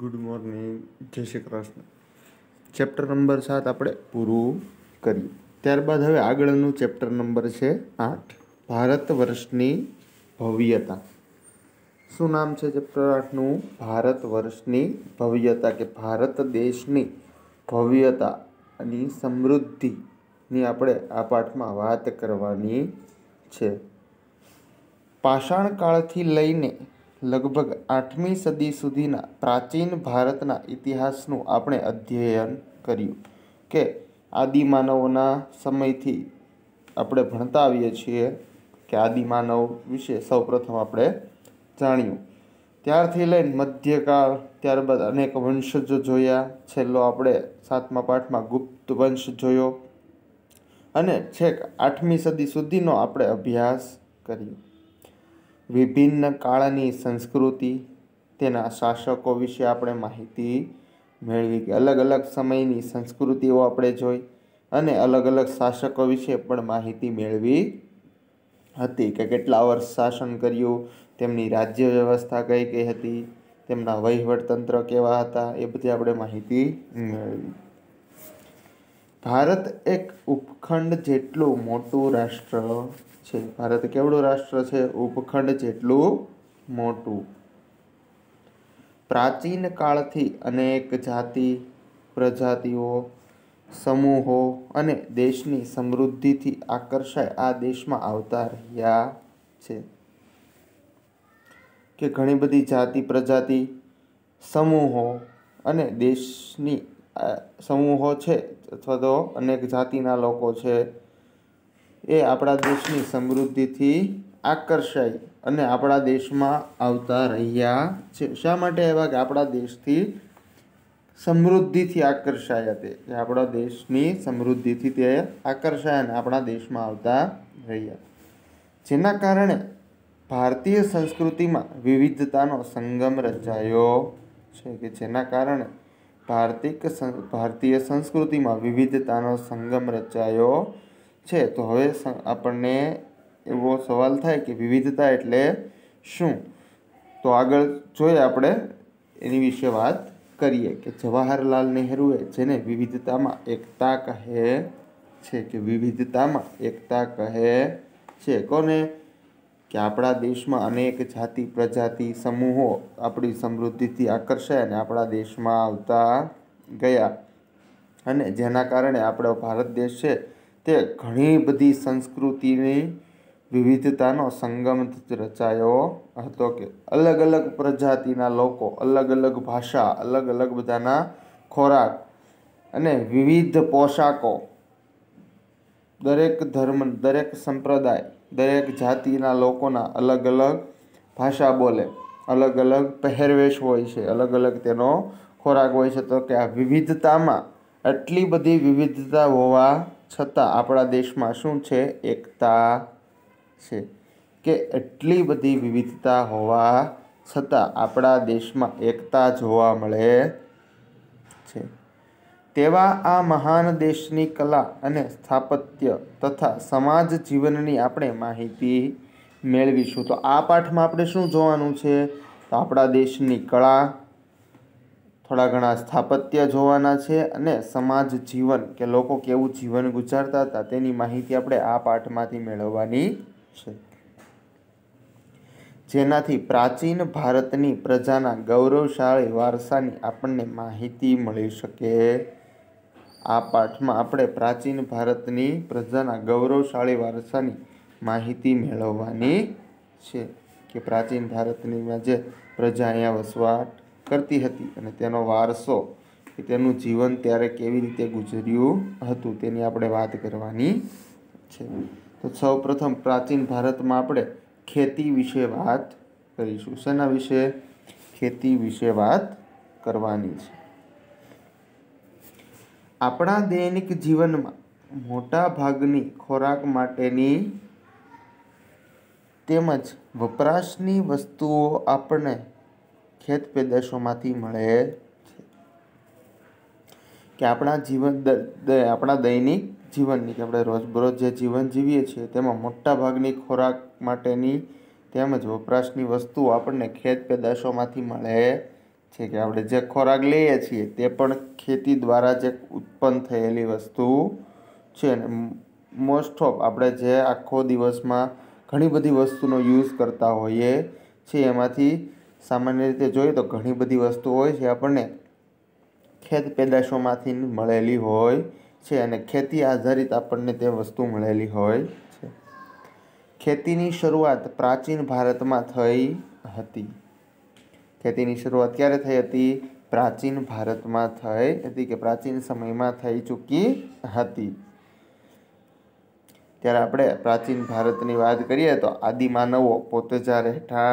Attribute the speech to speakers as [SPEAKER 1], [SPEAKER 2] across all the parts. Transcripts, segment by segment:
[SPEAKER 1] good morning જય Shri Krishna chapter number સાત આપણે પૂરું કરીએ ત્યારબાદ હવે આગળનું ચેપ્ટર નંબર છે આઠ ભારત વર્ષની ભવ્યતા શું નામ છે ચેપ્ટર આઠનું ભારત વર્ષની ભવ્યતા કે ભારત દેશની ભવ્યતા અને સમૃદ્ધિની આપણે આ પાઠમાં વાત કરવાની છે પાષાણકાળથી લઈને લગભગ આઠમી સદી સુધીના પ્રાચીન ભારતના ઇતિહાસનું આપણે અધ્યયન કર્યું કે આદિમાનવના સમયથી આપણે ભણતા આવીએ છીએ કે આદિમાનવ વિશે સૌપ્રથમ આપણે જાણ્યું ત્યારથી લઈને મધ્યકાળ ત્યારબાદ અનેક વંશજો જોયા છેલ્લો આપણે સાતમા પાઠમાં ગુપ્ત વંશ જોયો અને છેક આઠમી સદી સુધીનો આપણે અભ્યાસ કર્યો વિભિન્ન કાળની સંસ્કૃતિ તેના શાસકો વિશે આપણે માહિતી મેળવી કે અલગ અલગ સમયની સંસ્કૃતિઓ આપણે જોઈ અને અલગ અલગ શાસકો વિશે પણ માહિતી મેળવી હતી કે કેટલા વર્ષ શાસન કર્યું તેમની રાજ્ય વ્યવસ્થા કઈ કઈ હતી તેમના વહીવટતંત્ર કેવા હતા એ બધી આપણે માહિતી મેળવી ભારત એક ઉપખંડ જેટલું મોટું રાષ્ટ્ર છે ભારત કેવડું રાષ્ટ્ર છે ઉપખંડ જેટલું મોટું પ્રાચીન કાળથી અનેક જાતિ પ્રજાતિઓ સમૂહો અને દેશની સમૃદ્ધિથી આકર્ષાય આ દેશમાં આવતા રહ્યા છે કે ઘણી બધી જાતિ પ્રજાતિ સમૂહો અને દેશની સમૂહો છે અથવા તો અનેક જાતિના લોકો છે એ આપણા દેશની સમૃદ્ધિથી આકર્ષાય અને આપણા દેશમાં આવતા રહ્યા છે શા માટે એવા કે આપણા દેશથી સમૃદ્ધિથી આકર્ષાયા તે કે આપણા દેશની સમૃદ્ધિથી તે આકર્ષાયા અને આપણા દેશમાં આવતા રહ્યા જેના કારણે ભારતીય સંસ્કૃતિમાં વિવિધતાનો સંગમ રચાયો છે કે જેના કારણે ભારતીક ભારતીય સંસ્કૃતિમાં વિવિધતાનો સંગમ રચાયો છે તો હવે આપણને એવો સવાલ થાય કે વિવિધતા એટલે શું તો આગળ જોઈએ આપણે એની વિશે વાત કરીએ કે જવાહરલાલ નહેરુએ જેને વિવિધતામાં એકતા કહે છે કે વિવિધતામાં એકતા કહે છે કોને કે આપણા દેશમાં અનેક જાતિ પ્રજાતિ સમૂહો આપણી સમૃદ્ધિથી આકર્ષાય અને આપણા દેશમાં આવતા ગયા અને જેના કારણે આપણો ભારત દેશ છે તે ઘણી બધી સંસ્કૃતિની વિવિધતાનો સંગમ રચાયો હતો કે અલગ અલગ પ્રજાતિના લોકો અલગ અલગ ભાષા અલગ અલગ બધાના ખોરાક અને વિવિધ પોશાકો દરેક ધર્મ દરેક સંપ્રદાય દરેક જાતિના લોકોના અલગ અલગ ભાષા બોલે અલગ અલગ પહેરવેશ હોય છે અલગ અલગ તેનો ખોરાક હોય છે તો કે આ વિવિધતામાં આટલી બધી વિવિધતા હોવા છતાં આપણા દેશમાં શું છે એકતા છે કે એટલી બધી વિવિધતા હોવા છતાં આપણા દેશમાં એકતા જોવા મળે છે તેવા આ મહાન દેશની કલા અને સ્થાપત્ય તથા સમાજ જીવનની આપણે માહિતી મેળવીશું તો આ પાઠમાં આપણે શું જોવાનું છે તો આપણા દેશની કળા થોડા ઘણા સ્થાપત્ય જોવાના છે અને સમાજ જીવન કે લોકો કેવું જીવન ગુજારતા હતા તેની માહિતી આપણે આ પાઠમાંથી મેળવવાની છે જેનાથી પ્રાચીન ભારતની પ્રજાના ગૌરવશાળી વારસાની આપણને માહિતી મળી શકે આ પાઠમાં આપણે પ્રાચીન ભારતની પ્રજાના ગૌરવશાળી વારસાની માહિતી મેળવવાની છે કે પ્રાચીન ભારતનીમાં જે પ્રજા અહીંયા વસવાટ કરતી હતી અને તેનો વારસો કે તેનું જીવન ત્યારે કેવી રીતે ગુજર્યું હતું તેની આપણે વાત કરવાની છે તો સૌ પ્રાચીન ભારતમાં આપણે ખેતી વિશે વાત કરીશું શેના વિશે ખેતી વિશે વાત કરવાની છે આપણા દૈનિક જીવનમાં મોટા ભાગની ખોરાક માટેની તેમજ વપરાશની વસ્તુઓ આપણને ખેત પેદાશોમાંથી મળે છે કે આપણા જીવન આપણા દૈનિક જીવનની કે આપણે રોજબરોજ જે જીવન જીવીએ છીએ તેમાં મોટા ભાગની ખોરાક માટેની તેમજ વપરાશની વસ્તુઓ આપણને ખેત પેદાશોમાંથી મળે છે કે આપણે જે ખોરાક લઈએ છીએ તે પણ ખેતી દ્વારા જે ઉત્પન્ન થયેલી વસ્તુ છે ને મોસ્ટ ઓફ આપણે જે આખો દિવસમાં ઘણી બધી વસ્તુનો યુઝ કરતા હોઈએ છીએ એમાંથી સામાન્ય રીતે જોઈએ તો ઘણી બધી વસ્તુ હોય છે આપણને ખેત પેદાશોમાંથી મળેલી હોય છે અને ખેતી આધારિત આપણને તે વસ્તુ મળેલી હોય છે ખેતીની શરૂઆત પ્રાચીન ભારતમાં થઈ હતી ખેતીની શરૂઆત ક્યારે થઈ હતી પ્રાચીન ભારતમાં થઈ હતી કે પ્રાચીન સમયમાં થઈ ચૂકી હતી ત્યારે આપણે પ્રાચીન ભારતની વાત કરીએ તો આદિમાનવો પોતે જ્યાં રહેતા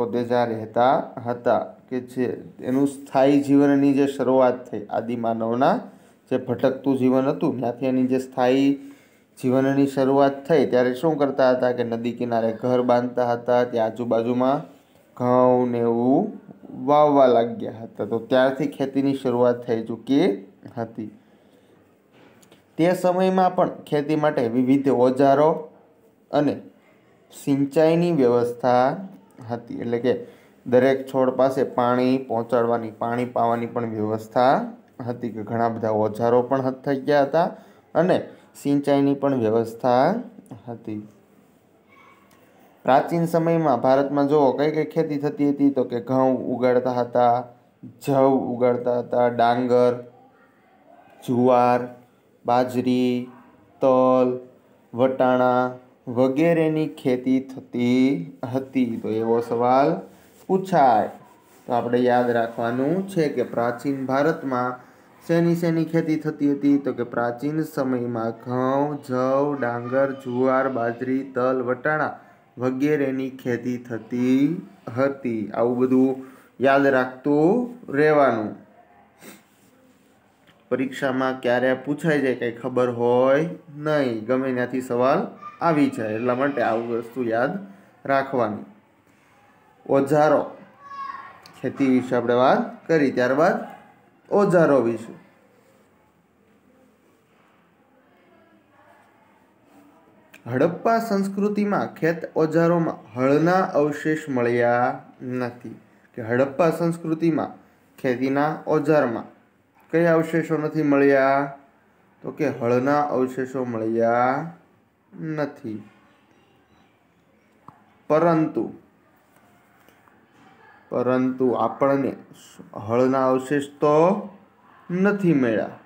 [SPEAKER 1] પોતે જ્યાં રહેતા હતા કે જે એનું સ્થાયી જીવનની જે શરૂઆત થઈ આદિમાનવના જે ભટકતું જીવન હતું ત્યાંથી એની જે સ્થાયી જીવનની શરૂઆત થઈ ત્યારે શું કરતા હતા કે નદી કિનારે ઘર બાંધતા હતા ત્યાં આજુબાજુમાં ઘઉં ને એવું વાવવા લાગ્યા હતા તો ત્યારથી ખેતીની શરૂઆત થઈ ચૂકી હતી તે સમયમાં પણ ખેતી માટે વિવિધ ઓજારો અને સિંચાઈની વ્યવસ્થા હતી એટલે કે દરેક છોડ પાસે પાણી પહોંચાડવાની પાણી પાવાની પણ વ્યવસ્થા હતી કે ઘણા બધા ઓજારો પણ થઈ ગયા હતા અને સિંચાઈની પણ વ્યવસ્થા હતી પ્રાચીન સમયમાં ભારતમાં જુઓ કઈ કઈ ખેતી થતી હતી તો કે ઘઉં ઉગાડતા હતા જવ ઉગાડતા હતા ડાંગર જુવાર બાજરી તલ વટાણા વગેરેની ખેતી થતી હતી તો એવો સવાલ પૂછાય તો આપણે યાદ રાખવાનું છે કે પ્રાચીન ભારતમાં શેની શેની ખેતી થતી હતી તો કે પ્રાચીન સમયમાં ઘઉં જવ ડાંગર જુવાર બાજરી તલ વટાણા વગેરેની ખેતી થતી હતી આવું બધું યાદ રાખતું રહેવાનું પરીક્ષામાં ક્યારે પૂછાઈ જાય કંઈ ખબર હોય નહીં ગમે ત્યાંથી સવાલ આવી જાય એટલા માટે આવું વસ્તુ યાદ રાખવાની ઓજારો ખેતી વિશે આપણે વાત કરી ત્યારબાદ ઓજારો વિશે હડપ્પા સંસ્કૃતિમાં ખેત ઓજારોમાં હળના અવશેષ મળ્યા નથી કે હડપ્પા સંસ્કૃતિમાં ખેતીના ઓજારમાં કયા અવશેષો નથી મળ્યા તો કે હળના અવશેષો મળ્યા નથી પરંતુ પરંતુ આપણને હળના અવશેષ તો નથી મળ્યા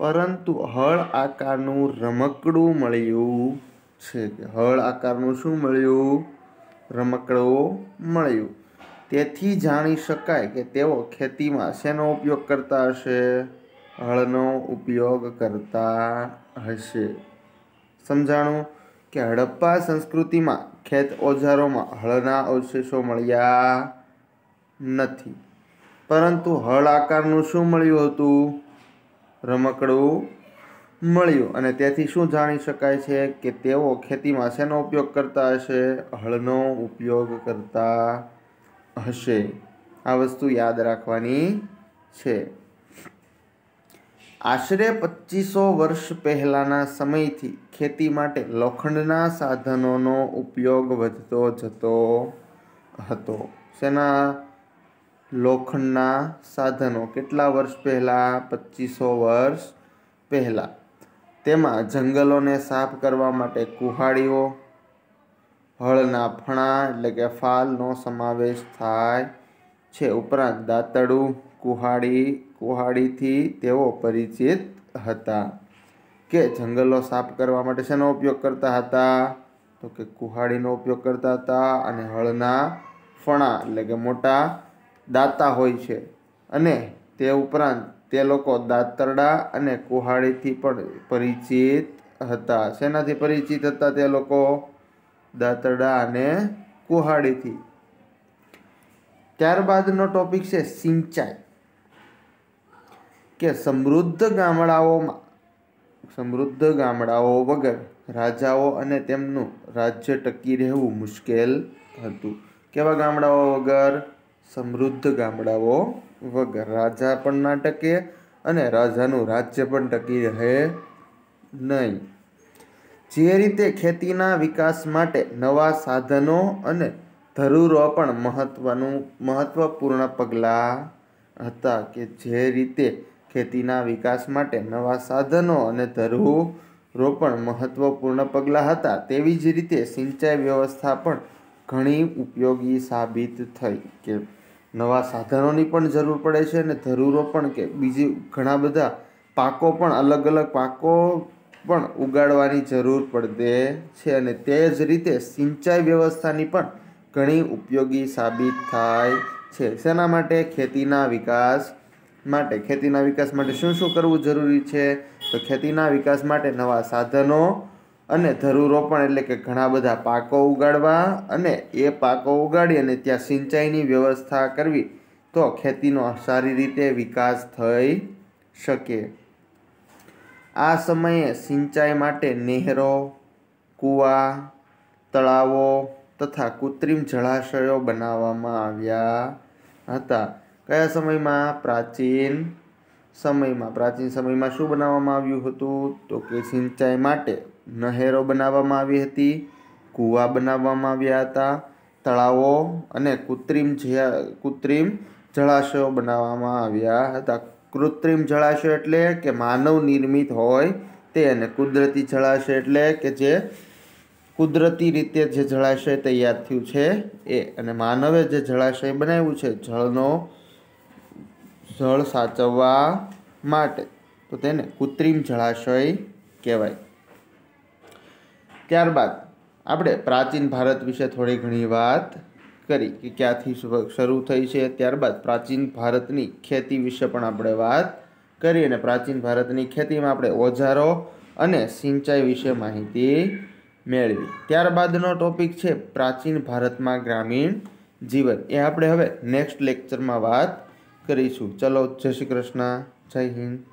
[SPEAKER 1] પરંતુ હળ આકારનું રમકડું મળ્યું છે હળ આકારનું શું મળ્યું રમકડું મળ્યું તેથી જાણી શકાય કે તેઓ ખેતીમાં શેનો ઉપયોગ કરતા હશે હળનો ઉપયોગ કરતા હશે સમજાણું કે હડપ્પા સંસ્કૃતિમાં ખેત ઓજારોમાં હળના અવશેષો મળ્યા નથી પરંતુ હળ આકારનું શું મળ્યું હતું રમકડું મળ્યું અને તેથી શું જાણી શકાય છે કે તેઓ ખેતીમાં શેનો ઉપયોગ કરતા હશે હળનો ઉપયોગ કરતા હશે આ વસ્તુ યાદ રાખવાની છે આશરે પચીસો વર્ષ પહેલાંના સમયથી ખેતી માટે લોખંડના સાધનોનો ઉપયોગ વધતો જતો હતો શેના લોખંડના સાધનો કેટલા વર્ષ પહેલાં પચીસો વર્ષ પહેલાં તેમાં જંગલોને સાફ કરવા માટે કુહાડીઓ હળના ફણા એટલે કે ફાલનો સમાવેશ થાય છે ઉપરાંત દાંતડું કુહાડી કુહાડીથી તેઓ પરિચિત હતા કે જંગલો સાફ કરવા માટે શેનો ઉપયોગ કરતા હતા તો કે કુહાડીનો ઉપયોગ કરતા હતા અને હળના ફણા એટલે કે મોટા દાતા હોય છે અને તે ઉપરાંત તે લોકો દાતરડા અને કુહાડીથી પણ પરિચિત હતા શેનાથી પરિચિત હતા તે લોકો દાતરડા અને કુહાડીથી ત્યારબાદનો ટોપિક છે સિંચાઈ કે સમૃદ્ધ ગામડાઓમાં સમૃદ્ધ ગામડાઓ વગર રાજાઓ અને તેમનું રાજ્ય ટકી રહેવું મુશ્કેલ હતું કેવા ગામડાઓ વગર સમૃદ્ધ ગામડાઓ વગર રાજા પણ ના ટકે અને રાજાનું રાજ્ય પણ ટકી રહે નહીં જે રીતે ખેતીના વિકાસ માટે નવા સાધનો અને ધરૂરો પણ મહત્વનું મહત્વપૂર્ણ પગલાં હતા કે જે રીતે ખેતીના વિકાસ માટે નવા સાધનો અને ધરૂરો પણ મહત્વપૂર્ણ પગલાં હતા તેવી જ રીતે સિંચાઈ વ્યવસ્થા પણ ઘણી ઉપયોગી સાબિત થઈ કે નવા સાધનોની પણ જરૂર પડે છે અને ધરૂરો પણ કે બીજી ઘણા બધા પાકો પણ અલગ અલગ પાકો પણ ઉગાડવાની જરૂર પડે છે અને તે જ રીતે સિંચાઈ વ્યવસ્થાની પણ ઘણી ઉપયોગી સાબિત થાય છે શેના માટે ખેતીના વિકાસ માટે ખેતીના વિકાસ માટે શું શું કરવું જરૂરી છે તો ખેતીના વિકાસ માટે નવા સાધનો અને ધરુરોપણ એટલે કે ઘણા બધા પાકો ઉગાડવા અને એ પાકો ઉગાડી અને ત્યાં સિંચાઈની વ્યવસ્થા કરવી તો ખેતીનો સારી રીતે વિકાસ થઈ શકે આ સમયે સિંચાઈ માટે નહેરો કૂવા તળાવો તથા કૃત્રિમ જળાશયો બનાવવામાં આવ્યા હતા કયા સમયમાં પ્રાચીન સમયમાં પ્રાચીન સમયમાં શું બનાવવામાં આવ્યું હતું તો કે સિંચાઈ માટે નહેરો બનાવવામાં આવી હતી કૂવા બનાવવામાં આવ્યા હતા તળાવો અને કૃત્રિમ કૃત્રિમ જળાશયો બનાવવામાં આવ્યા હતા કૃત્રિમ જળાશય એટલે કે માનવ નિર્મિત હોય તે અને કુદરતી જળાશય એટલે કે જે કુદરતી રીતે જે જળાશય તૈયાર થયું છે એ અને માનવે જે જળાશય બનાવ્યું છે જળનો જળ સાચવવા માટે તો તેને કૃત્રિમ જળાશય કહેવાય ત્યારબાદ આપણે પ્રાચીન ભારત વિશે થોડી ઘણી વાત કરી કે ક્યાંથી શરૂ થઈ છે ત્યારબાદ પ્રાચીન ભારતની ખેતી વિશે પણ આપણે વાત કરી અને પ્રાચીન ભારતની ખેતીમાં આપણે ઓજારો અને સિંચાઈ વિશે માહિતી મેળવી ત્યારબાદનો ટોપિક છે પ્રાચીન ભારતમાં ગ્રામીણ જીવન એ આપણે હવે નેક્સ્ટ લેક્ચરમાં વાત કરીશું ચલો જય શ્રી કૃષ્ણ જય હિન્દ